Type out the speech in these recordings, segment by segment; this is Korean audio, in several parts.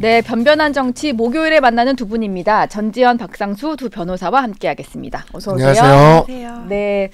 네, 변변한 정치 목요일에 만나는 두 분입니다. 전지현, 박상수 두 변호사와 함께하겠습니다. 어서 오세요. 안녕하세요. 네.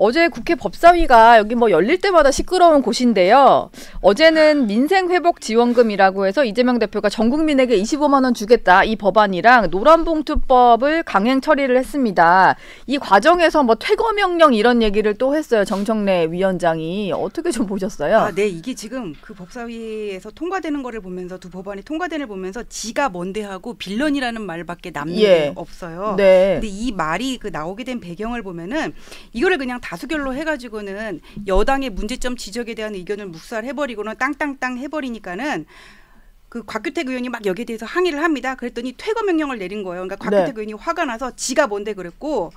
어제 국회 법사위가 여기 뭐 열릴 때마다 시끄러운 곳인데요. 어제는 민생회복지원금이라고 해서 이재명 대표가 전 국민에게 25만 원 주겠다 이 법안이랑 노란봉투법을 강행 처리를 했습니다. 이 과정에서 뭐 퇴거 명령 이런 얘기를 또 했어요. 정청래 위원장이 어떻게 좀 보셨어요? 아, 네, 이게 지금 그 법사위에서 통과되는 거를 보면서 두 법안이 통과되는 걸 보면서 지가 뭔데 하고 빌런이라는 말밖에 남는 예. 게 없어요. 네. 근데 이 말이 그 나오게 된 배경을 보면은 이거를 그냥 다수결로 해가지고는 여당의 문제점 지적에 대한 의견을 묵살해버리고는 땅땅땅 해버리니까는 그 곽규택 의원이 막 여기에 대해서 항의를 합니다. 그랬더니 퇴거 명령을 내린 거예요. 그러니까 곽규택 네. 의원이 화가 나서 지가 뭔데 그랬고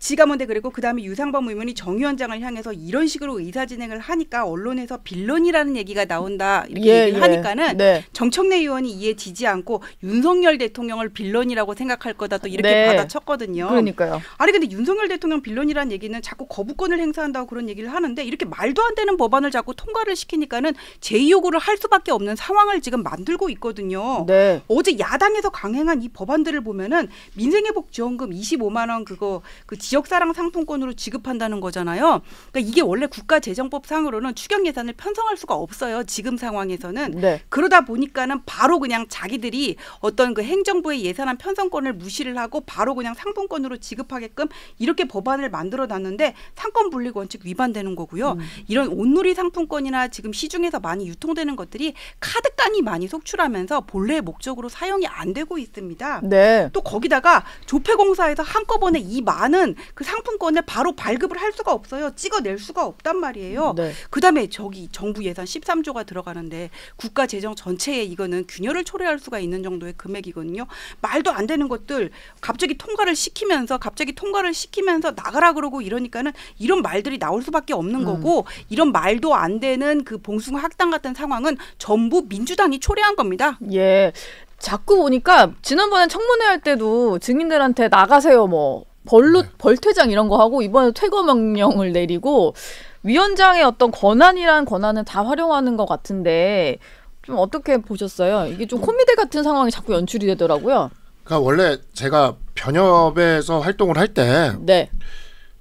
지가 뭔데 그리고 그다음에 유상범 의원이 정 위원장을 향해서 이런 식으로 의사 진행을 하니까 언론에서 빌런이라는 얘기가 나온다 이렇게 예, 얘기를 예. 하니까는 네. 정청래 의원이 이에 지지 않고 윤석열 대통령을 빌런이라고 생각할 거다 또 이렇게 네. 받아쳤거든요. 그러니까요. 아니 근데 윤석열 대통령 빌런이라는 얘기는 자꾸 거부권을 행사한다고 그런 얘기를 하는데 이렇게 말도 안 되는 법안을 자꾸 통과를 시키니까는 제이 요구를 할 수밖에 없는 상황을 지금 만들고 있거든요. 네. 어제 야당에서 강행한 이 법안들을 보면은 민생회복 지원금 25만 원 그거 그 지. 지역사랑 상품권으로 지급한다는 거잖아요. 그러니까 이게 원래 국가재정법상으로는 추경 예산을 편성할 수가 없어요. 지금 상황에서는 네. 그러다 보니까는 바로 그냥 자기들이 어떤 그 행정부의 예산안 편성권을 무시를 하고 바로 그냥 상품권으로 지급하게끔 이렇게 법안을 만들어 놨는데 상권 분리 원칙 위반되는 거고요. 음. 이런 온누리 상품권이나 지금 시중에서 많이 유통되는 것들이 카드깡이 많이 속출하면서 본래의 목적으로 사용이 안 되고 있습니다. 네. 또 거기다가 조폐공사에서 한꺼번에 이 많은 그 상품권을 바로 발급을 할 수가 없어요. 찍어낼 수가 없단 말이에요. 네. 그다음에 저기 정부 예산 13조가 들어가는데 국가 재정 전체에 이거는 균열을 초래할 수가 있는 정도의 금액이거든요. 말도 안 되는 것들 갑자기 통과를 시키면서 갑자기 통과를 시키면서 나가라 그러고 이러니까는 이런 말들이 나올 수밖에 없는 음. 거고 이런 말도 안 되는 그 봉숭아 학당 같은 상황은 전부 민주당이 초래한 겁니다. 예. 자꾸 보니까 지난번에 청문회 할 때도 증인들한테 나가세요 뭐 벌로 네. 벌퇴장 이런 거 하고 이번에 퇴거 명령을 내리고 위원장의 어떤 권한이란 권한을다 활용하는 것 같은데 좀 어떻게 보셨어요? 이게 좀 코미디 같은 상황이 자꾸 연출이 되더라고요. 그러니까 원래 제가 변협에서 활동을 할때 네.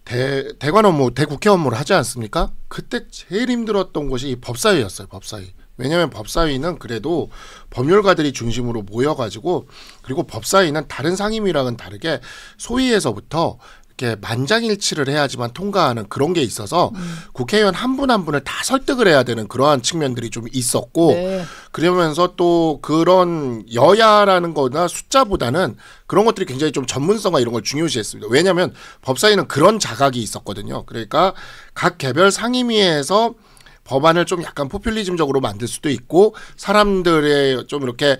대, 대관 업무, 대국회 업무를 하지 않습니까? 그때 제일 힘들었던 곳이 법사위였어요. 법사위. 왜냐하면 법사위는 그래도 법률가들이 중심으로 모여가지고 그리고 법사위는 다른 상임위랑은 다르게 소위에서부터 이렇게 만장일치를 해야지만 통과하는 그런 게 있어서 음. 국회의원 한 분한 한 분을 다 설득을 해야 되는 그러한 측면들이 좀 있었고 네. 그러면서 또 그런 여야라는 거나 숫자보다는 그런 것들이 굉장히 좀 전문성과 이런 걸 중요시했습니다. 왜냐하면 법사위는 그런 자각이 있었거든요. 그러니까 각 개별 상임위에서 법안을 좀 약간 포퓰리즘적으로 만들 수도 있고 사람들의 좀 이렇게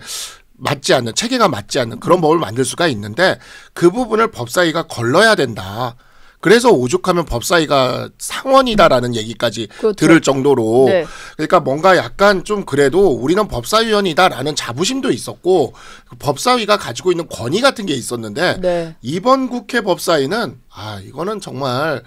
맞지 않는 체계가 맞지 않는 그런 법을 만들 수가 있는데 그 부분을 법사위가 걸러야 된다. 그래서 오죽하면 법사위가 상원이다라는 얘기까지 그렇죠. 들을 정도로 네. 그러니까 뭔가 약간 좀 그래도 우리는 법사위원이다라는 자부심도 있었고 법사위가 가지고 있는 권위 같은 게 있었는데 네. 이번 국회 법사위는 아 이거는 정말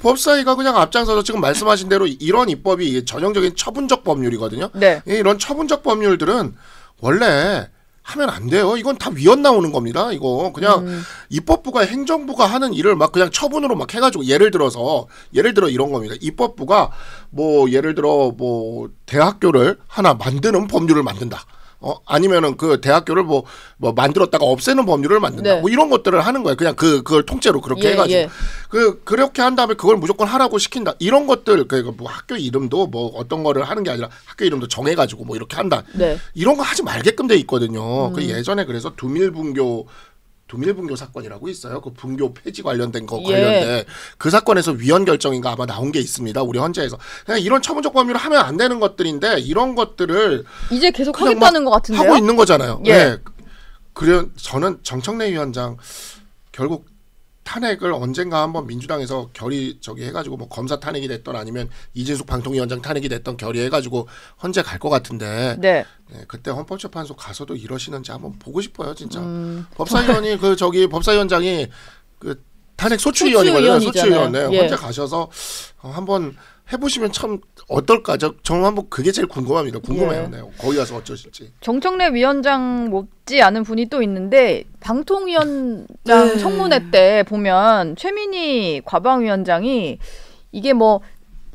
법사위가 그냥 앞장서서 지금 말씀하신 대로 이런 입법이 전형적인 처분적 법률이거든요. 네. 예, 이런 처분적 법률들은 원래 하면 안 돼요. 이건 다 위헌 나오는 겁니다. 이거 그냥 음. 입법부가 행정부가 하는 일을 막 그냥 처분으로 막 해가지고 예를 들어서 예를 들어 이런 겁니다. 입법부가 뭐 예를 들어 뭐 대학교를 하나 만드는 법률을 만든다. 어, 아니면은 그 대학교를 뭐, 뭐 만들었다가 없애는 법률을 만든다. 네. 뭐 이런 것들을 하는 거예요. 그냥 그, 그걸 통째로 그렇게 예, 해가지고. 예. 그, 그렇게 한 다음에 그걸 무조건 하라고 시킨다. 이런 것들, 그, 뭐 학교 이름도 뭐 어떤 거를 하는 게 아니라 학교 이름도 정해가지고 뭐 이렇게 한다. 네. 이런 거 하지 말게끔 돼 있거든요. 그 음. 그 예전에 그래서 두밀분교 도밀분교 사건이라고 있어요. 그 분교 폐지 관련된 거 예. 관련된 그 사건에서 위헌 결정인가 아마 나온 게 있습니다. 우리 헌재에서 그냥 이런 차분적 법률을 하면 안 되는 것들인데 이런 것들을 이제 계속 하겠다는 것같은데 하고 있는 거잖아요. 예. 네. 그래 저는 정청래 위원장 결국 탄핵을 언젠가 한번 민주당에서 결의 저기 해가지고 뭐 검사 탄핵이 됐던 아니면 이진숙 방통위원장 탄핵이 됐던 결의해가지고 헌재 갈 것 같은데 네. 네, 그때 헌법재판소 가서도 이러시는지 한번 보고 싶어요 진짜 음. 법사위원이 그 저기 법사위원장이 그 탄핵 소추위원이거든요 소추위원 네, 예. 헌재 가셔서 한번 해보시면 참 어떨까? 저, 정는 한번 그게 제일 궁금합니다. 궁금해요. 예. 네. 거기 가서 어쩌실지. 정청래 위원장 못지 않은 분이 또 있는데 방통위원장 네. 청문회 때 보면 최민희 과방위원장이 이게 뭐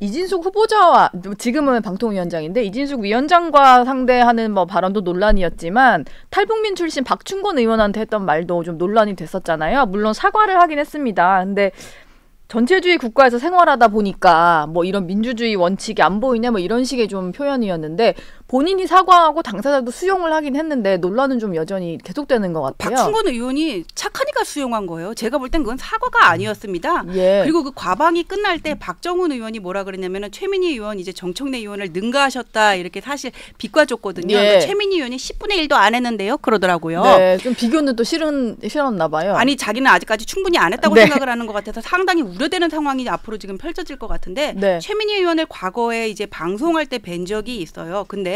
이진숙 후보자와 지금은 방통위원장인데 이진숙 위원장과 상대하는 뭐 발언도 논란이었지만 탈북민 출신 박충권 의원한테 했던 말도 좀 논란이 됐었잖아요. 물론 사과를 하긴 했습니다. 근데 전체주의 국가에서 생활하다 보니까 뭐 이런 민주주의 원칙이 안 보이냐 뭐 이런 식의 좀 표현이었는데 본인이 사과하고 당사자도 수용을 하긴 했는데 논란은 좀 여전히 계속되는 것 같아요. 박충곤 의원이 착하니까 수용한 거예요. 제가 볼 땐 그건 사과가 아니었습니다. 예. 그리고 그 과방이 끝날 때 박정훈 의원이 뭐라 그랬냐면 최민희 의원 이제 정청래 의원을 능가하셨다 이렇게 사실 비과줬거든요. 예. 최민희 의원이 10분의 1도 안 했는데요. 그러더라고요. 네, 좀 비교는 또 싫은 싫었나 봐요. 아니 자기는 아직까지 충분히 안 했다고 네. 생각을 하는 것 같아서 상당히 우려되는 상황이 앞으로 지금 펼쳐질 것 같은데 네. 최민희 의원을 과거에 이제 방송할 때 뵌 적이 있어요. 근데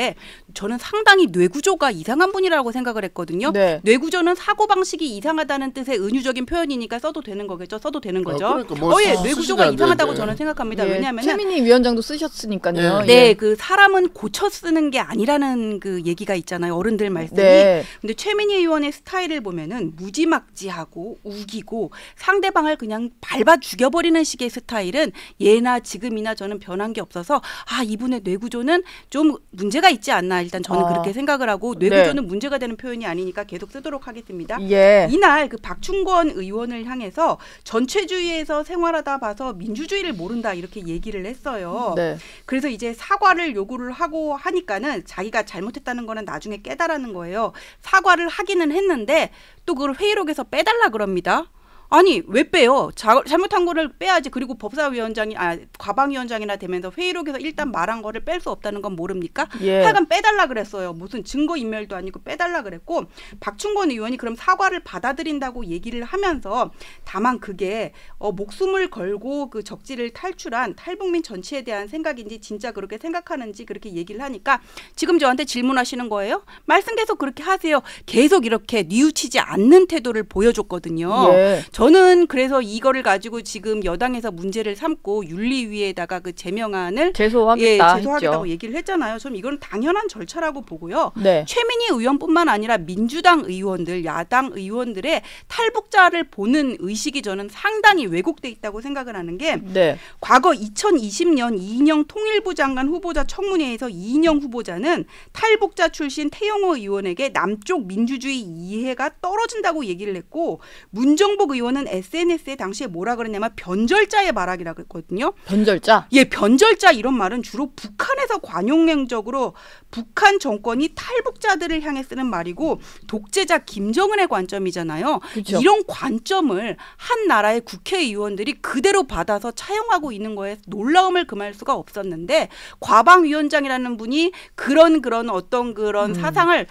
저는 상당히 뇌구조가 이상한 분이라고 생각을 했거든요. 네. 뇌구조는 사고방식이 이상하다는 뜻의 은유적인 표현이니까 써도 되는 거겠죠. 써도 되는 어, 거죠. 어, 그러니까 뭐 어 예, 뇌구조가 이상하다고 저는 생각합니다. 예, 왜냐하면 최민희 위원장도 쓰셨으니까요. 예. 네, 예. 그 사람은 고쳐 쓰는 게 아니라는 그 얘기가 있잖아요. 어른들 말씀이. 네. 근데 최민희 의원의 스타일을 보면은 무지막지하고 우기고 상대방을 그냥 밟아 죽여버리는 식의 스타일은 예나 지금이나 저는 변한 게 없어서 아 이분의 뇌구조는 좀 문제가 문제가 있지 않나 일단 저는 아. 그렇게 생각을 하고 뇌구조는 네. 문제가 되는 표현이 아니니까 계속 쓰도록 하겠습니다. 예. 이날 그 박충권 의원을 향해서 전체주의에서 생활하다 봐서 민주주의를 모른다 이렇게 얘기를 했어요. 네. 그래서 이제 사과를 요구를 하고 하니까는 자기가 잘못했다는 거는 나중에 깨달아는 거예요. 사과를 하기는 했는데 또 그걸 회의록에서 빼달라 그럽니다. 아니 왜 빼요? 자, 잘못한 거를 빼야지. 그리고 법사위원장이 아 과방위원장이나 되면서 회의록에서 일단 말한 거를 뺄 수 없다는 건 모릅니까? 예. 하여간 빼달라 그랬어요. 무슨 증거 인멸도 아니고 빼달라 그랬고 박충권 의원이 그럼 사과를 받아들인다고 얘기를 하면서 다만 그게 어, 목숨을 걸고 그 적지를 탈출한 탈북민 전체에 대한 생각인지 진짜 그렇게 생각하는지 그렇게 얘기를 하니까 지금 저한테 질문하시는 거예요? 말씀 계속 그렇게 하세요. 계속 이렇게 뉘우치지 않는 태도를 보여줬거든요. 예. 저는 그래서 이거를 가지고 지금 여당에서 문제를 삼고 윤리위에다가 그 제명안을 제소하겠다 예, 제소하겠다고 했죠. 얘기를 했잖아요. 저는 이건 당연한 절차라고 보고요. 네. 최민희 의원뿐만 아니라 민주당 의원들, 야당 의원들의 탈북자를 보는 의식이 저는 상당히 왜곡돼 있다고 생각을 하는 게 네. 과거 2020년 이인영 통일부 장관 후보자 청문회에서 이인영 후보자는 탈북자 출신 태영호 의원에게 남쪽 민주주의 이해가 떨어진다고 얘기를 했고 문정복 의원 이거는 SNS에 당시에 뭐라 그랬냐면 변절자의 말하기라고 랬거든요 변절자? 예, 변절자 이런 말은 주로 북한에서 관용행적으로 북한 정권이 탈북자들을 향해 쓰는 말이고 독재자 김정은의 관점이잖아요. 그쵸. 그렇죠. 이런 관점을 한 나라의 국회의원들이 그대로 받아서 차용하고 있는 거에 놀라움을 금할 수가 없었는데 과방위원장이라는 분이 그런 그런 어떤 그런 음. 사상을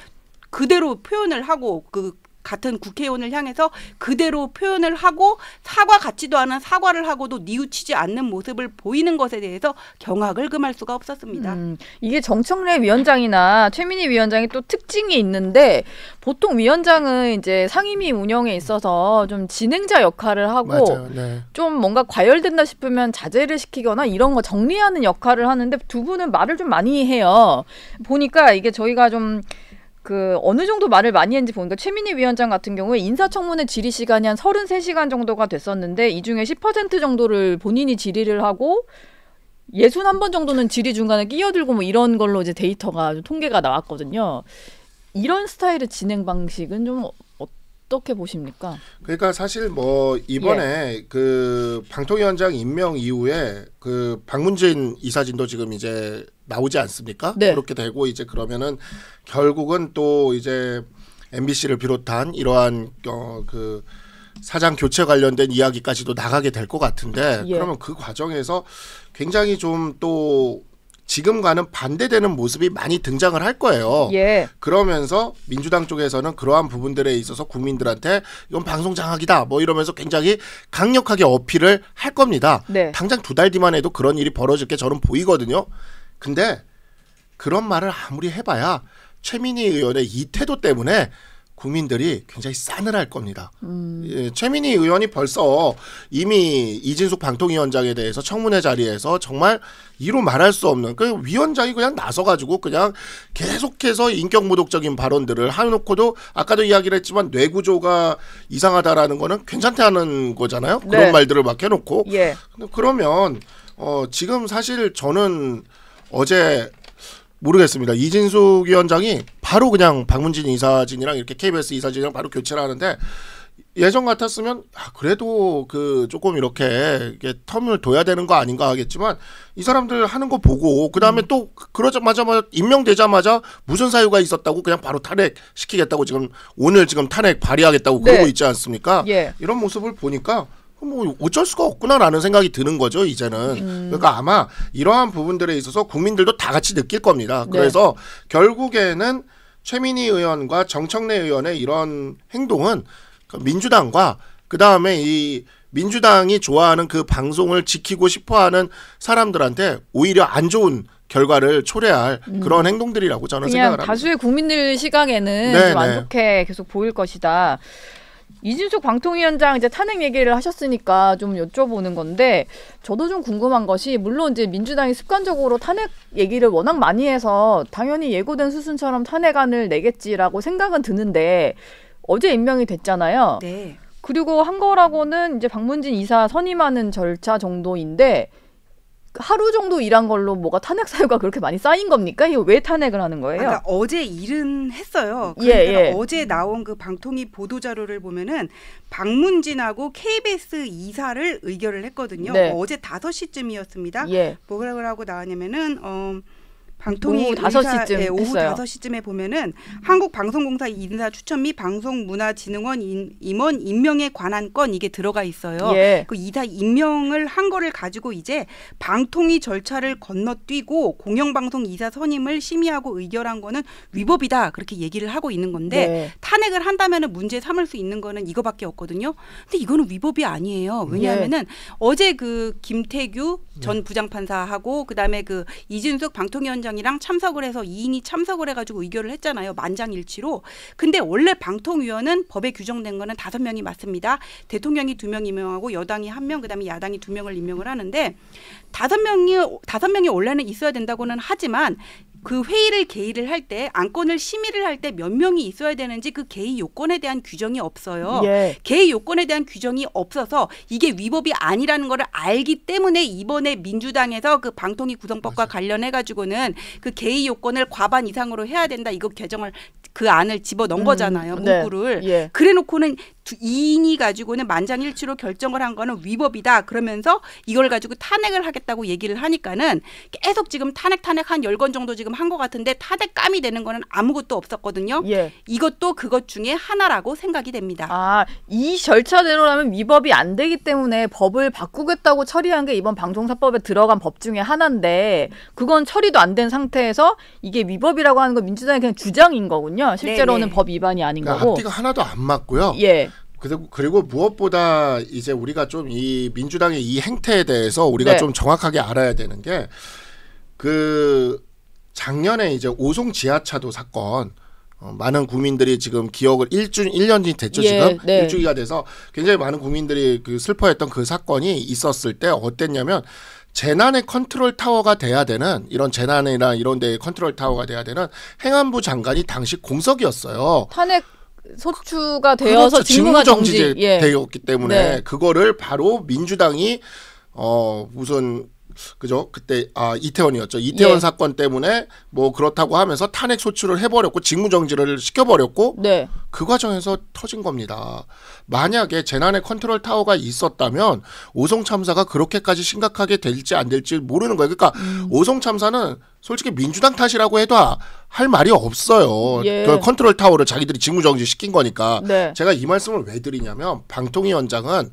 그대로 표현을 하고 그 같은 국회의원을 향해서 그대로 표현을 하고 사과 같지도 않은 사과를 하고도 뉘우치지 않는 모습을 보이는 것에 대해서 경악을 금할 수가 없었습니다. 음, 이게 정청래 위원장이나 최민희 위원장이 또 특징이 있는데 보통 위원장은 이제 상임위 운영에 있어서 좀 진행자 역할을 하고 네. 좀 뭔가 과열된다 싶으면 자제를 시키거나 이런 거 정리하는 역할을 하는데 두 분은 말을 좀 많이 해요. 보니까 이게 저희가 좀그 어느 정도 말을 많이 했는지 보니까 최민희 위원장 같은 경우에 인사청문회 질의 시간이 한 33시간 정도가 됐었는데 이 중에 10% 정도를 본인이 질의를 하고 예순 한 번 정도는 질의 중간에 끼어들고 뭐 이런 걸로 이제 데이터가 통계가 나왔거든요. 이런 스타일의 진행 방식은 좀 어떻게 보십니까? 그러니까 사실 뭐 이번에 예. 그 방통위원장 임명 이후에 그 박문진 이사진도 지금 이제 나오지 않습니까? 네. 그렇게 되고 이제 그러면은 결국은 또 이제 MBC를 비롯한 이러한 어그 사장 교체 관련된 이야기까지도 나가게 될 것 같은데 예. 그러면 그 과정에서 굉장히 좀또 지금과는 반대되는 모습이 많이 등장을 할 거예요. 예. 그러면서 민주당 쪽에서는 그러한 부분들에 있어서 국민들한테 이건 방송 장악이다 뭐 이러면서 굉장히 강력하게 어필을 할 겁니다. 네. 당장 두 달 뒤만 해도 그런 일이 벌어질 게 저는 보이거든요. 근데 그런 말을 아무리 해봐야 최민희 의원의 이 태도 때문에 국민들이 굉장히 싸늘할 겁니다. 음. 예, 최민희 의원이 벌써 이미 이진숙 방통위원장에 대해서 청문회 자리에서 정말 이로 말할 수 없는 그 위원장이 그냥 나서가지고 그냥 계속해서 인격모독적인 발언들을 해놓고도 아까도 이야기를 했지만 뇌구조가 이상하다라는 거는 괜찮다는 거잖아요. 네. 그런 말들을 막 해놓고 예. 그러면 어, 지금 사실 저는 어제 모르겠습니다. 이진숙 위원장이 바로 그냥 박문진 이사진이랑 이렇게 KBS 이사진이랑 바로 교체를 하는데 예전 같았으면 아, 그래도 그 조금 이렇게 이게 텀을 둬야 되는 거 아닌가 하겠지만 이 사람들 하는 거 보고 그다음에 음. 또 그러자마자 뭐 임명되자마자 무슨 사유가 있었다고 그냥 바로 탄핵 시키겠다고 지금 오늘 지금 탄핵 발의하겠다고 네. 그러고 있지 않습니까? 예. 이런 모습을 보니까 뭐 어쩔 수가 없구나라는 생각이 드는 거죠 이제는 음. 그러니까 아마 이러한 부분들에 있어서 국민들도 다 같이 느낄 겁니다 네. 그래서 결국에는 최민희 의원과 정청래 의원의 이런 행동은 그 민주당과 그 다음에 이 민주당이 좋아하는 그 방송을 지키고 싶어하는 사람들한테 오히려 안 좋은 결과를 초래할 음. 그런 행동들이라고 저는 생각을 합니다. 다수의 국민들 시각에는 네, 안 네. 좋게 계속 보일 것이다. 이진숙 방통위원장 이제 탄핵 얘기를 하셨으니까 좀 여쭤보는 건데 저도 좀 궁금한 것이 물론 이제 민주당이 습관적으로 탄핵 얘기를 워낙 많이 해서 당연히 예고된 수순처럼 탄핵안을 내겠지라고 생각은 드는데 어제 임명이 됐잖아요. 네. 그리고 한 거라고는 이제 박문진 이사 선임하는 절차 정도인데 하루 정도 일한 걸로 뭐가 탄핵 사유가 그렇게 많이 쌓인 겁니까? 이거 왜 탄핵을 하는 거예요? 그까 그러니까 어제 일은 했어요. 예, 그러니까 예. 어제 나온 그 방통위 보도 자료를 보면은 방문진하고 KBS 이사를 의결을 했거든요. 네. 어제 5시쯤이었습니다. 예. 뭐라고 하고 나왔냐면은 어 방통위 오후 5시쯤 예, 오후 했어요. 5시쯤에 보면은 한국방송공사 인사 추천 및 방송문화진흥원 인, 임원 임명에 관한 건 이게 들어가 있어요. 예. 그 이사 임명을 한 거를 가지고 이제 방통위 절차를 건너뛰고 공영방송 이사 선임을 심의하고 의결한 거는 위법이다 그렇게 얘기를 하고 있는 건데 네. 탄핵을 한다면은 문제 삼을 수 있는 거는 이거밖에 없거든요. 근데 이거는 위법이 아니에요. 왜냐하면은 예. 어제 그 김태규 전 부장판사하고 그다음에 그 이진숙 방통위원장 위원장이랑 참석을 해서 2인이 참석을 해가지고 의결을 했잖아요. 만장일치로. 근데 원래 방통위원은 법에 규정된 거는 다섯 명이 맞습니다. 대통령이 두 명 임명하고 여당이 한 명, 그다음에 야당이 두 명을 임명을 하는데 다섯 명이 다섯 명이 원래는 있어야 된다고는 하지만 그 회의를 개의를 할 때 안건을 심의를 할 때 몇 명이 있어야 되는지 그 개의 요건에 대한 규정이 없어요. 예. 개의 요건에 대한 규정이 없어서 이게 위법이 아니라는 것 알기 때문에 이번에 민주당에서 그 방통위 구성법과 관련해 가지고는 그 개의 요건을 과반 이상으로 해야 된다 이거 개정을 그 안을 집어 넣은 음, 거잖아요 네. 문구를 네. 예. 그래놓고는 이인이 가지고는 만장일치로 결정을 한 거는 위법이다. 그러면서 이걸 가지고 탄핵을 하겠다고 얘기를 하니까는 계속 지금 탄핵 탄핵 한 열 건 정도 지금 한것 같은데 탄핵감이 되는 거는 아무것도 없었거든요. 예. 이것도 그것 중에 하나라고 생각이 됩니다. 아, 이 절차대로라면 위법이 안 되기 때문에 법을 바꾸겠다고 처리한 게 이번 방송사법에 들어간 법 중에 하나인데 그건 처리도 안 된 상태에서 이게 위법이라고 하는 건 민주당의 그냥 주장인 거군요. 실제로는 네네. 네. 법 위반이 아닌 그러니까 거고. 앞뒤가 하나도 안 맞고요. 예. 그리고, 그리고 무엇보다 이제 우리가 좀 이 민주당의 이 행태에 대해서 우리가 네. 좀 정확하게 알아야 되는 게 그 작년에 이제 오송 지하차도 사건 어, 많은 국민들이 지금 기억을 일주 일년이 됐죠 예, 지금 네. 일주기가 돼서 굉장히 많은 국민들이 그 슬퍼했던 그 사건이 있었을 때 어땠냐면 재난의 컨트롤 타워가 돼야 되는 이런 재난이나 이런 데의 컨트롤 타워가 돼야 되는 행안부 장관이 당시 공석이었어요. 탄핵 소추가 되어서 직무 정지 되었기 예. 때문에 네. 그거를 바로 민주당이 어 무슨 그죠? 그때 아 이태원이었죠. 이태원 예. 사건 때문에 뭐 그렇다고 하면서 탄핵 소추를 해버렸고 직무 정지를 시켜버렸고 네. 그 과정에서 터진 겁니다. 만약에 재난의 컨트롤 타워가 있었다면 오송 참사가 그렇게까지 심각하게 될지 안 될지 모르는 거예요. 그러니까 음. 오송 참사는 솔직히 민주당 탓이라고 해도 아, 할 말이 없어요. 예. 그 컨트롤 타워를 자기들이 직무 정지 시킨 거니까 네. 제가 이 말씀을 왜 드리냐면 방통위 원장은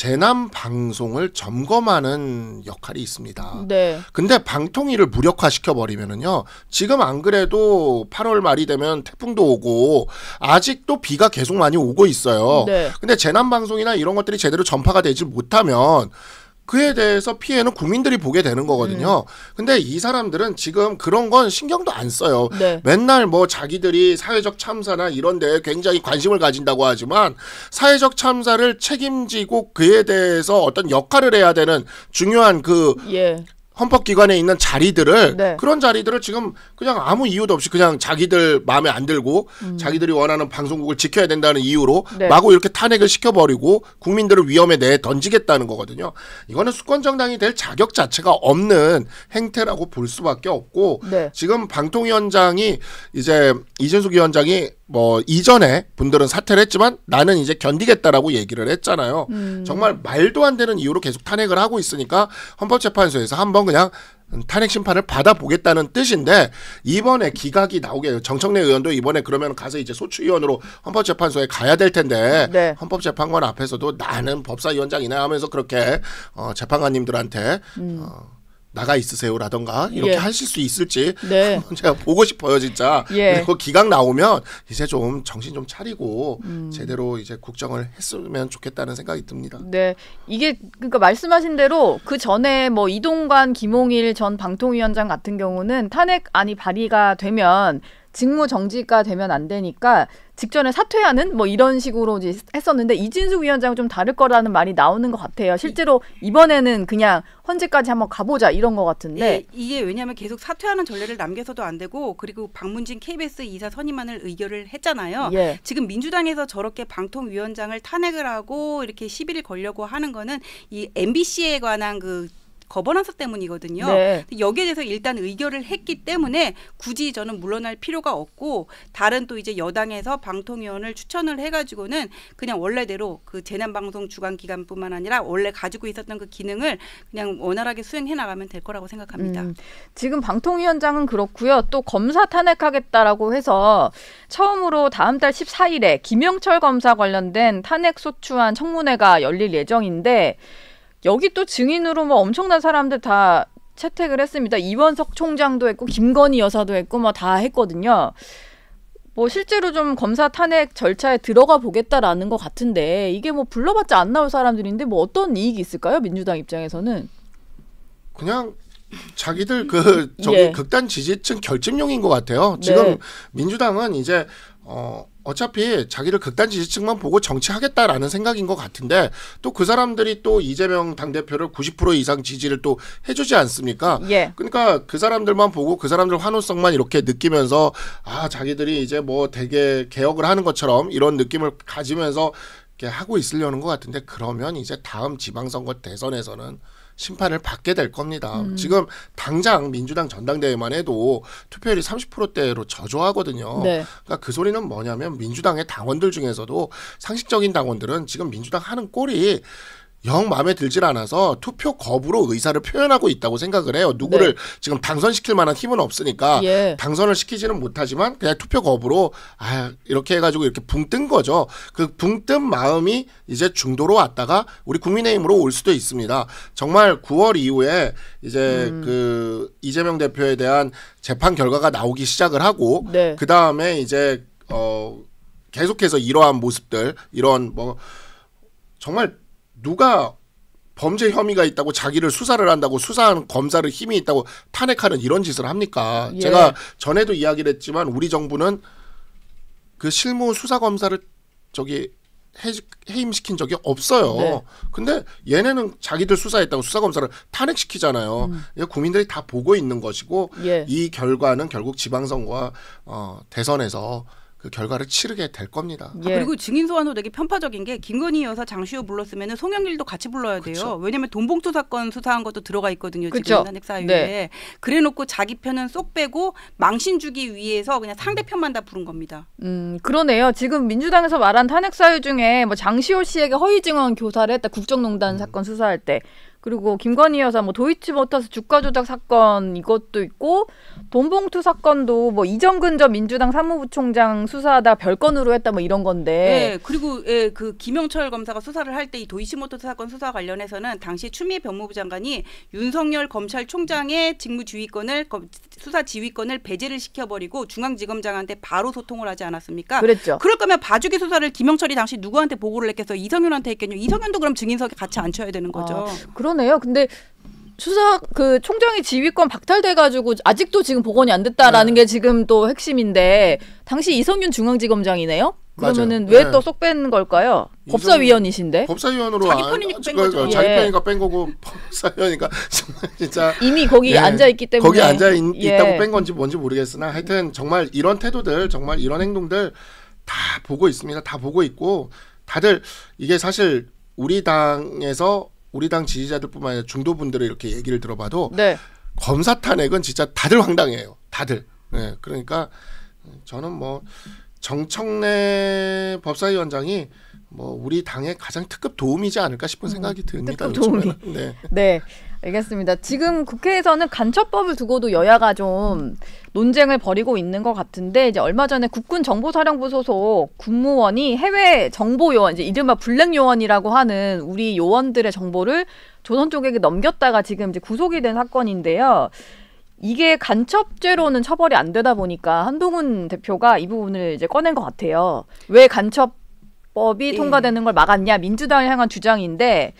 재난 방송을 점검하는 역할이 있습니다. 네. 근데 방통위를 무력화시켜 버리면은요. 지금 안 그래도 8월 말이 되면 태풍도 오고 아직도 비가 계속 많이 오고 있어요. 네. 근데 재난 방송이나 이런 것들이 제대로 전파가 되지 못하면 그에 대해서 피해는 국민들이 보게 되는 거거든요. 음. 근데 이 사람들은 지금 그런 건 신경도 안 써요. 네. 맨날 뭐 자기들이 사회적 참사나 이런 데에 굉장히 관심을 가진다고 하지만 사회적 참사를 책임지고 그에 대해서 어떤 역할을 해야 되는 중요한 그 예. 헌법기관에 있는 자리들을 네. 그런 자리들을 지금 그냥 아무 이유도 없이 그냥 자기들 마음에 안 들고 음. 자기들이 원하는 방송국을 지켜야 된다는 이유로 네. 마구 이렇게 탄핵을 시켜버리고 국민들을 위험에 내에 던지겠다는 거거든요. 이거는 수권 정당이 될 자격 자체가 없는 행태라고 볼 수밖에 없고 네. 지금 방통위원장이 이제 이진숙 위원장이 뭐 이전에 분들은 사퇴를 했지만 나는 이제 견디겠다라고 얘기를 했잖아요. 음. 정말 말도 안 되는 이유로 계속 탄핵을 하고 있으니까 헌법재판소에서 한번 그냥 탄핵 심판을 받아보겠다는 뜻인데 이번에 기각이 나오게 정청래 의원도 이번에 그러면 가서 이제 소추위원으로 헌법재판소에 가야 될 텐데 네. 헌법재판관 앞에서도 나는 법사위원장이나 하면서 그렇게 어, 재판관님들한테 음. 어, 나가 있으세요라던가 이렇게 예. 하실 수 있을지 네. 제가 보고 싶어요 진짜 예. 그 기각 나오면 이제 좀 정신 좀 차리고 음. 제대로 이제 국정을 했으면 좋겠다는 생각이 듭니다. 네 이게 그러니까 말씀하신 대로 그 전에 뭐 이동관 김홍일 전 방통위원장 같은 경우는 탄핵안이 발의가 되면 직무 정지가 되면 안 되니까 직전에 사퇴하는 뭐 이런 식으로 했었는데 이진숙 위원장은 좀 다를 거라는 말이 나오는 것 같아요. 실제로 이번에는 그냥 헌재까지 한번 가보자 이런 것 같은데 이게 왜냐하면 계속 사퇴하는 전례를 남겨서도 안 되고 그리고 방문진 KBS 이사 선임안을 의결을 했잖아요. 예. 지금 민주당에서 저렇게 방통위원장을 탄핵을 하고 이렇게 시비를 걸려고 하는 거는 이 MBC에 관한 그 거버넌스 때문이거든요. 네. 여기에 대해서 일단 의결을 했기 때문에 굳이 저는 물러날 필요가 없고 다른 또 이제 여당에서 방통위원을 추천을 해가지고는 그냥 원래대로 그 재난방송 주관 기관뿐만 아니라 원래 가지고 있었던 그 기능을 그냥 원활하게 수행해 나가면 될 거라고 생각합니다. 음, 지금 방통위원장은 그렇고요. 또 검사 탄핵하겠다라고 해서 처음으로 다음 달 14일에 김영철 검사 관련된 탄핵 소추안 청문회가 열릴 예정인데 여기 또 증인으로 뭐 엄청난 사람들 다 채택을 했습니다. 이원석 총장도 했고 김건희 여사도 했고 뭐다 했거든요. 뭐 실제로 좀 검사 탄핵 절차에 들어가 보겠다라는 것 같은데 이게 뭐 불러봤자 안 나올 사람들인데 뭐 어떤 이익이 있을까요? 민주당 입장에서는 그냥 자기들 그 저기 예. 극단 지지층 결집용인 것 같아요. 지금 네. 민주당은 이제 어 어차피 자기를 극단 지지층만 보고 정치하겠다라는 생각인 것 같은데 또 그 사람들이 또 이재명 당대표를 90% 이상 지지를 또 해주지 않습니까? 예. 그러니까 그 사람들만 보고 그 사람들 환호성만 이렇게 느끼면서 아 자기들이 이제 뭐 되게 개혁을 하는 것처럼 이런 느낌을 가지면서 이렇게 하고 있으려는 것 같은데 그러면 이제 다음 지방선거 대선에서는 심판을 받게 될 겁니다. 음. 지금 당장 민주당 전당대회만 해도 투표율이 30%대로 저조하거든요. 네. 그러니까 그 소리는 뭐냐면 민주당의 당원들 중에서도 상식적인 당원들은 지금 민주당 하는 꼴이 영 마음에 들질 않아서 투표 거부로 의사를 표현하고 있다고 생각을 해요. 누구를 네. 지금 당선시킬 만한 힘은 없으니까 예. 당선을 시키지는 못하지만 그냥 투표 거부로 아 이렇게 해가지고 이렇게 붕 뜬 거죠. 그 붕 뜬 마음이 이제 중도로 왔다가 우리 국민의힘으로 올 수도 있습니다. 정말 9월 이후에 이제 음. 그 이재명 대표에 대한 재판 결과가 나오기 시작을 하고 네. 그 다음에 이제 어 계속해서 이러한 모습들 이런 뭐 정말 누가 범죄 혐의가 있다고 자기를 수사를 한다고 수사한 검사를 힘이 있다고 탄핵하는 이런 짓을 합니까? 예. 제가 전에도 이야기를 했지만 우리 정부는 그 실무 수사 검사를 저기 해임시킨 적이 없어요. 네. 근데 얘네는 자기들 수사했다고 수사검사를 탄핵시키잖아요. 음. 국민들이 다 보고 있는 것이고 예. 이 결과는 결국 지방선거와 어, 대선에서 그 결과를 치르게 될 겁니다. 아, 예. 아, 그리고 증인 소환도 되게 편파적인 게 김건희 여사 장시호 불렀으면 송영길도 같이 불러야 돼요. 왜냐하면 돈봉투 사건 수사한 것도 들어가 있거든요. 그쵸. 지금 한핵사유에 네. 그래놓고 자기 편은 쏙 빼고 망신 주기 위해서 그냥 상대 편만 다 부른 겁니다. 음 그러네요. 지금 민주당에서 말한 탄핵사유 중에 뭐 장시호 씨에게 허위 증언 교사를 했다 국정농단 음. 사건 수사할 때 그리고 김건희 여사 뭐 도이치모터스 주가 조작 사건 이것도 있고 돈봉투 사건도 뭐 이정근 전 민주당 사무부총장 수사하다 별건으로 했다 뭐 이런 건데. 네, 그리고 예, 그 김영철 검사가 수사를 할 때 이 도이치모터스 사건 수사 관련해서는 당시 추미애 법무부 장관이 윤석열 검찰총장의 직무주의권을 수사 지휘권을 배제를 시켜버리고 중앙지검장한테 바로 소통을 하지 않았습니까? 그랬죠. 그럴 거면 봐주기 수사를 김영철이 당시 누구한테 보고를 했겠어? 이성윤한테 했겠냐? 이성윤도 그럼 증인석에 같이 앉혀야 되는 거죠. 아, 그러네요. 근데 수사 그총장이 지휘권 박탈돼가지고 아직도 지금 복원이 안 됐다라는 네. 게 지금 또 핵심인데 당시 이성윤 중앙지검장이네요. 그러면은 왜 또쏙 네. 뺀 걸까요? 법사위원이신데? 법사위원으로 자기 편이니까 뺀 그러니까 거죠. 예. 자기 편이니까 뺀 거고 법사위원이니까 정말 진짜 이미 거기 예. 앉아 있기 때문에 거기 앉아 있, 예. 있다고 뺀 건지 뭔지 모르겠으나 하여튼 정말 이런 태도들 정말 이런 행동들 다 보고 있습니다. 다 보고 있고 다들 이게 사실 우리 당에서 우리 당 지지자들뿐만 아니라 중도 분들의 이렇게 얘기를 들어봐도 네. 검사 탄핵은 진짜 다들 황당해요. 다들. 예. 그러니까 저는 뭐 정청래 법사위원장이 뭐 우리 당의 가장 특급 도움이지 않을까 싶은 음, 생각이 듭니다. 특급 도움이. 네. 네. 알겠습니다. 지금 국회에서는 간첩법을 두고도 여야가 좀 논쟁을 벌이고 있는 것 같은데 이제 얼마 전에 국군 정보사령부 소속 군무원이 해외 정보 요원 이제 이른바 블랙 요원이라고 하는 우리 요원들의 정보를 조선 쪽에게 넘겼다가 지금 이제 구속이 된 사건인데요. 이게 간첩죄로는 처벌이 안 되다 보니까 한동훈 대표가 이 부분을 이제 꺼낸 것 같아요. 왜 간첩 법이 예. 통과되는 걸 막았냐 민주당을 향한 주장인데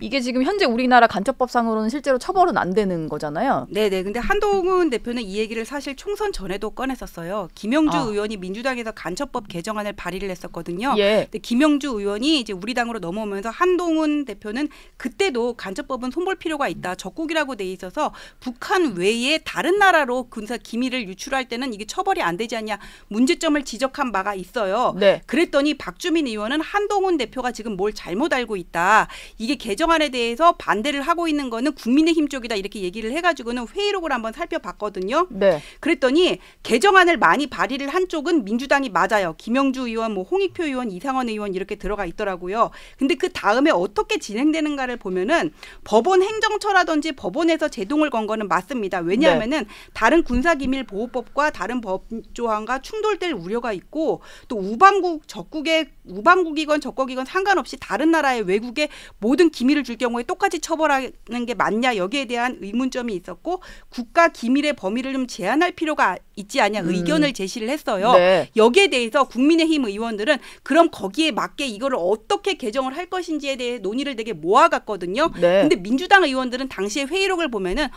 이게 지금 현재 우리나라 간첩법상으로는 실제로 처벌은 안 되는 거잖아요. 네네. 근데 한동훈 대표는 이 얘기를 사실 총선 전에도 꺼냈었어요. 김영주 아. 의원이 민주당에서 간첩법 개정안을 발의를 했었거든요. 예. 근데 김영주 의원이 이제 우리 당으로 넘어오면서 한동훈 대표는 그때도 간첩법은 손볼 필요가 있다. 적국이라고 돼 있어서 북한 외에 다른 나라로 군사 기밀을 유출할 때는 이게 처벌이 안 되지 않냐 문제점을 지적한 바가 있어요. 네. 그랬더니 박주민 의원은 한동훈 대표가 지금 뭘 잘못 알고 있다. 이게 개정 개정안에 대해서 반대를 하고 있는 거는 국민의힘 쪽이다 이렇게 얘기를 해가지고는 회의록을 한번 살펴봤거든요. 네. 그랬더니 개정안을 많이 발의를 한 쪽은 민주당이 맞아요. 김영주 의원, 뭐 홍익표 의원, 이상원 의원 이렇게 들어가 있더라고요. 근데 그 다음에 어떻게 진행되는가를 보면은 법원 행정처라든지 법원에서 제동을 건 거는 맞습니다. 왜냐하면은 네. 다른 군사기밀보호법과 다른 법 조항과 충돌될 우려가 있고 또 우방국 적국의 우방국이건 적국이건 상관없이 다른 나라의 외국에 모든 기밀을 줄 경우에 똑같이 처벌하는 게 맞냐 여기에 대한 의문점이 있었고 국가 기밀의 범위를 좀 제한할 필요가 있지 않냐 음. 의견을 음. 제시를 했어요. 네. 여기에 대해서 국민의힘 의원들은 그럼 거기에 맞게 이거를 어떻게 개정을 할 것인지에 대해 논의를 되게 모아갔거든요. 네. 근데 민주당 의원들은 당시의 회의록을 보면은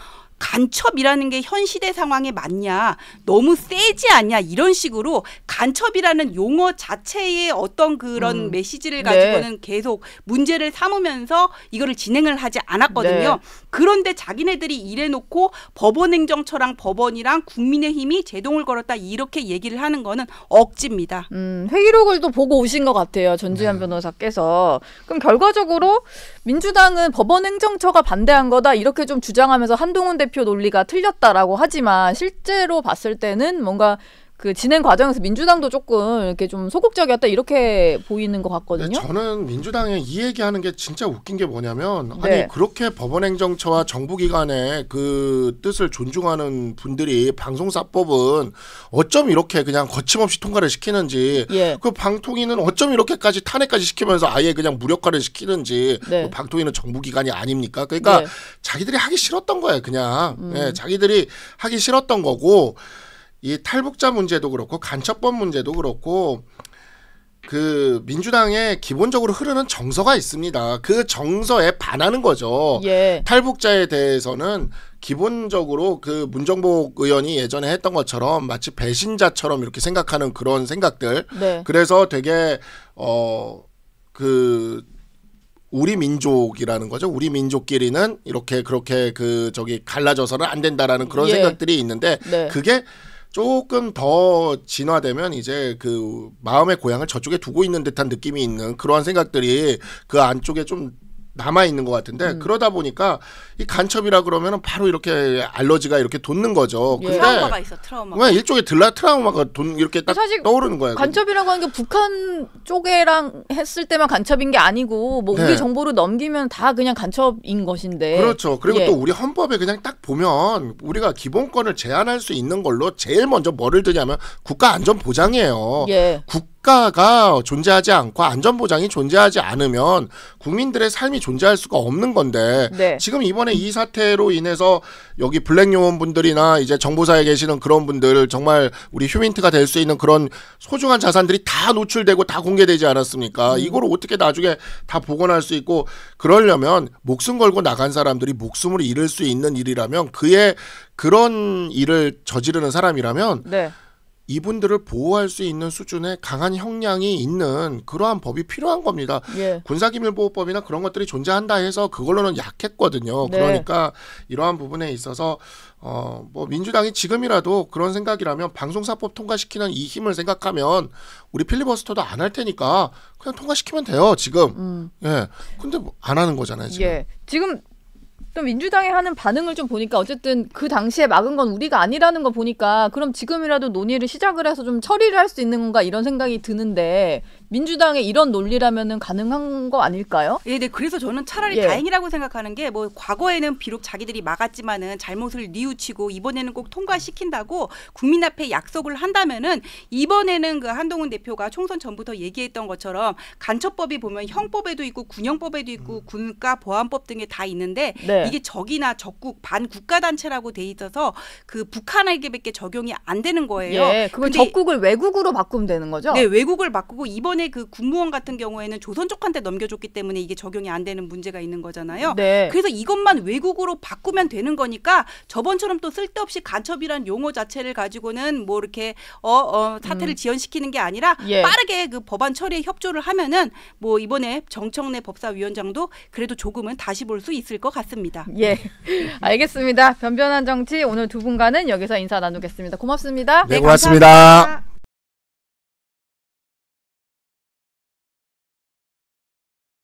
간첩이라는 게 현 시대 상황에 맞냐 너무 세지 않냐 이런 식으로 간첩이라는 용어 자체의 어떤 그런 음. 메시지를 네. 가지고는 네. 계속 문제를 삼으면서 이거를 진행을 하지 않았거든요. 네. 그런데 자기네들이 이래놓고 법원행정처랑 법원이랑 국민의힘이 제동을 걸었다 이렇게 얘기를 하는 거는 억지입니다. 음, 회의록을 또 보고 오신 것 같아요. 전주현 네. 변호사께서. 그럼 결과적으로 민주당은 법원행정처가 반대한 거다 이렇게 좀 주장하면서 한동훈 대표 대표 논리가 틀렸다라고 하지만 실제로 봤을 때는 뭔가 그 진행 과정에서 민주당도 조금 이렇게 좀 소극적이었다 이렇게 보이는 것 같거든요. 저는 민주당에 이 얘기하는 게 진짜 웃긴 게 뭐냐면 아니 네. 그렇게 법원행정처와 정부기관의 그 뜻을 존중하는 분들이 방송사법은 어쩜 이렇게 그냥 거침없이 통과를 시키는지 예. 그 방통위는 어쩜 이렇게까지 탄핵까지 시키면서 아예 그냥 무력화를 시키는지 네. 그 방통위는 정부기관이 아닙니까? 그러니까 네. 자기들이 하기 싫었던 거예요 그냥 음. 예, 자기들이 하기 싫었던 거고. 이 탈북자 문제도 그렇고 간첩법 문제도 그렇고 그 민주당에 기본적으로 흐르는 정서가 있습니다. 그 정서에 반하는 거죠. 예. 탈북자에 대해서는 기본적으로 그 문정복 의원이 예전에 했던 것처럼 마치 배신자처럼 이렇게 생각하는 그런 생각들. 네. 그래서 되게 어 그 우리 민족이라는 거죠. 우리 민족끼리는 이렇게 그렇게 그 저기 갈라져서는 안 된다라는 그런 예. 생각들이 있는데 네. 그게 조금 더 진화되면 이제 그 마음의 고향을 저쪽에 두고 있는 듯한 느낌이 있는 그러한 생각들이 그 안쪽에 좀 남아 있는 것 같은데 음. 그러다 보니까 이 간첩이라 그러면 바로 이렇게 알러지가 이렇게 돋는 거죠. 예. 근데 트라우마가 있어 트라우마. 왜 일종의 들라 트라우마가 돈 이렇게 딱 떠오르는 거예요. 간첩이라고 하는 게 북한 쪽에랑 했을 때만 간첩인 게 아니고 뭐 네. 우리 정보를 넘기면 다 그냥 간첩인 것인데. 그렇죠. 그리고 예. 또 우리 헌법에 그냥 딱 보면 우리가 기본권을 제한할 수 있는 걸로 제일 먼저 뭐를 드냐면 국가 안전 보장이에요. 예. 국 국가가 존재하지 않고 안전보장이 존재하지 않으면 국민들의 삶이 존재할 수가 없는 건데 네. 지금 이번에 이 사태로 인해서 여기 블랙 요원분들이나 이제 정보사에 계시는 그런 분들 정말 우리 휴민트가 될 수 있는 그런 소중한 자산들이 다 노출되고 다 공개되지 않았습니까? 음. 이걸 어떻게 나중에 다 복원할 수 있고 그러려면 목숨 걸고 나간 사람들이 목숨을 잃을 수 있는 일이라면 그의 그런 일을 저지르는 사람이라면 네. 이분들을 보호할 수 있는 수준의 강한 형량이 있는 그러한 법이 필요한 겁니다. 예. 군사기밀보호법이나 그런 것들이 존재한다 해서 그걸로는 약했거든요. 네. 그러니까 이러한 부분에 있어서 어, 뭐 민주당이 지금이라도 그런 생각이라면 방송사법 통과시키는 이 힘을 생각하면 우리 필리버스터도 안 할 테니까 그냥 통과시키면 돼요. 지금 음. 예. 근데 뭐안 하는 거잖아요. 지금. 예. 지금 그럼 민주당이 하는 반응을 좀 보니까 어쨌든 그 당시에 막은 건 우리가 아니라는 거 보니까 그럼 지금이라도 논의를 시작을 해서 좀 처리를 할 수 있는 건가 이런 생각이 드는데 민주당의 이런 논리라면은 가능한 거 아닐까요? 예, 네. 그래서 저는 차라리 예. 다행이라고 생각하는 게 뭐 과거에는 비록 자기들이 막았지만은 잘못을 뉘우치고 이번에는 꼭 통과시킨다고 국민 앞에 약속을 한다면은 이번에는 그 한동훈 대표가 총선 전부터 얘기했던 것처럼 간첩법이 보면 형법에도 있고 군형법에도 있고 음. 군가 보안법 등에 다 있는데 네. 네. 이게 적이나 적국 반국가 단체라고 돼 있어서 그 북한에게밖에 적용이 안 되는 거예요. 예, 그걸 적국을 외국으로 바꾸면 되는 거죠? 네, 외국을 바꾸고 이번에 그 군무원 같은 경우에는 조선 쪽한테 넘겨줬기 때문에 이게 적용이 안 되는 문제가 있는 거잖아요. 네. 그래서 이것만 외국으로 바꾸면 되는 거니까 저번처럼 또 쓸데없이 간첩이란 용어 자체를 가지고는 뭐 이렇게 어, 어 사태를 음. 지연시키는 게 아니라 예. 빠르게 그 법안 처리에 협조를 하면은 뭐 이번에 정청래 법사위원장도 그래도 조금은 다시 볼 수 있을 것 같습니다. 있습니다. 예. 알겠습니다. 변변한 정치 오늘 두 분과는 여기서 인사 나누겠습니다. 고맙습니다. 네, 네 고맙습니다. 감사합니다.